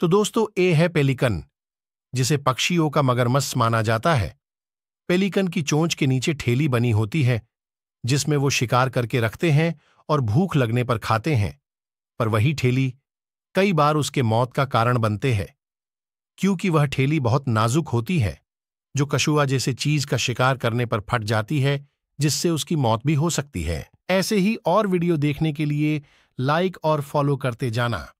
तो दोस्तों ए है पेलिकन जिसे पक्षियों का मगरमस माना जाता है पेलिकन की चोंच के नीचे ठेली बनी होती है जिसमें वो शिकार करके रखते हैं और भूख लगने पर खाते हैं पर वही ठेली कई बार उसके मौत का कारण बनते हैं क्योंकि वह ठेली बहुत नाजुक होती है जो कशुआ जैसे चीज का शिकार करने पर फट जाती है जिससे उसकी मौत भी हो सकती है ऐसे ही और वीडियो देखने के लिए लाइक और फॉलो करते जाना